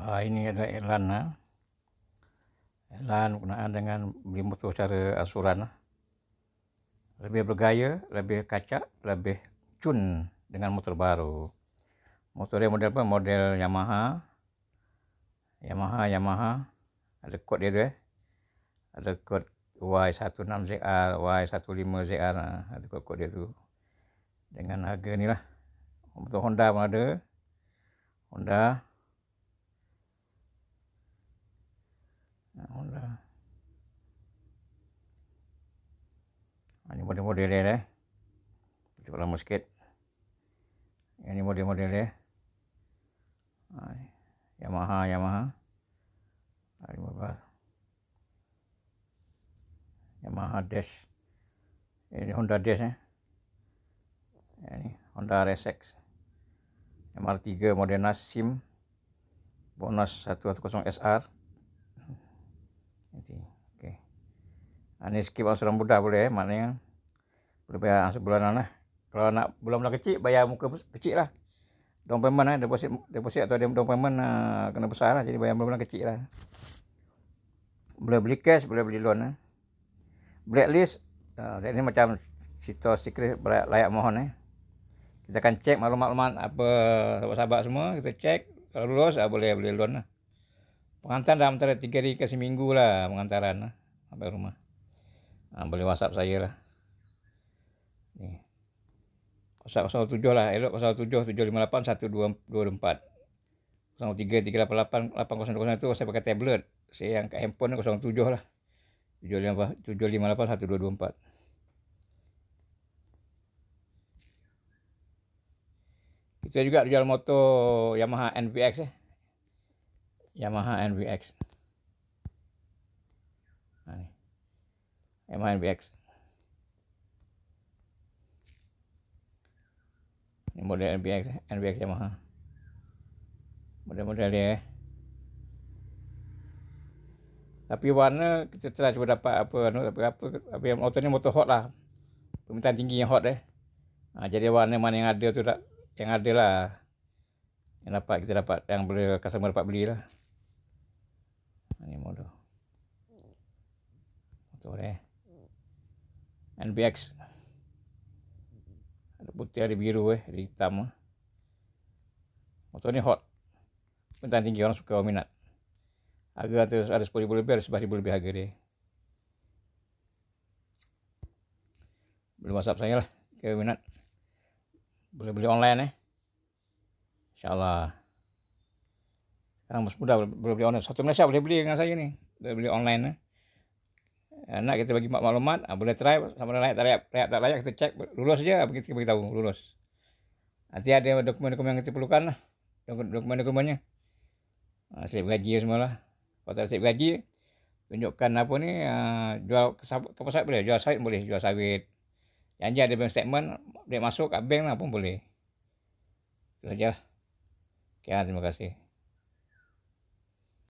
Uh, ini ada iklan. Ha? Iklan berkenaan dengan beli motor secara asuran. Ha? Lebih bergaya, lebih kacak, lebih cun dengan motor baru. Motor dia model apa? Model Yamaha. Yamaha, Yamaha. Ada kod dia tu eh. Ada kod Y16ZR, Y15ZR. Ada kod-kod dia tu. Dengan harga ni lah. Motor Honda pun ada. Honda. Honda. Honda. Ini model-model dia. Eh. Kita lama sikit. Ini model-model dia. Hai. Yamaha, Yamaha. Hai, bapak. Yamaha Dash. Eh, ini Honda Dash eh. Ini Honda RSX. MR3 model Nas SIM. Bonus 110 SR. ini ah, skip angsuran muda boleh eh. Maknanya boleh bayar angsuran ah, bulanan lah. Kalau nak bulan-bulan kecil, bayar muka kecil lah. Down payment lah. Eh. Deposit, deposit atau down payment uh, kena besar lah. Jadi bayar bulan-bulan kecil lah. Boleh beli cash, boleh beli loan lah. Eh. Blacklist. Uh, ini macam situs secret layak mohon eh. Kita akan cek maklumat-maklumat apa sahabat-sahabat semua. Kita cek. Kalau lulus, uh, boleh beli loan lah. Pengantaran dalam antara 3 hari ke seminggu lah pengantaran lah. Sampai rumah. Ha, boleh WhatsApp saya lah. Ni. WhatsApp 07 lah. Elok 07 758 1224. 03388 8021 saya pakai tablet. Saya yang kat handphone 07 lah. 758-1224. Kita juga jual motor Yamaha NVX eh. Yamaha NVX. M1 VX Ini model NVX, NVX Yamaha Model-model dia eh. Tapi warna kita telah cuba dapat apa anu tak apa? tapi yang motor ni motor hot lah. Permintaan tinggi yang hot eh. Ha, jadi warna mana yang ada tu tak yang ada lah. Yang dapat kita dapat yang boleh customer dapat belilah. Ini ha, model. Motor eh. NBX ada putih ada biru eh ada hitam eh. motor ni hot bentang tinggi orang suka orang minat harga tu ada RM10,000 lebih ada RM11,000 lebih harga dia belum whatsapp saya lah kalau minat boleh beli online eh insyaAllah sekarang mudah boleh beli online satu Malaysia boleh beli dengan saya ni boleh beli online eh Ha, nak kita bagi mak maklumat, ha, boleh try sama ada layak tak layak, layak tak layak kita cek lulus je apa kita bagi tahu lulus. Nanti ada dokumen-dokumen yang kita perlukan lah. Dokumen-dokumennya. Ha, slip gaji semua lah. Kalau tak slip gaji, tunjukkan apa ni, ha, jual kapal sawit boleh, jual sawit boleh, jual sawit. Yang Janji ada bank statement, dia masuk kat bank lah pun boleh. Itu sajalah. Okay, lah, terima kasih.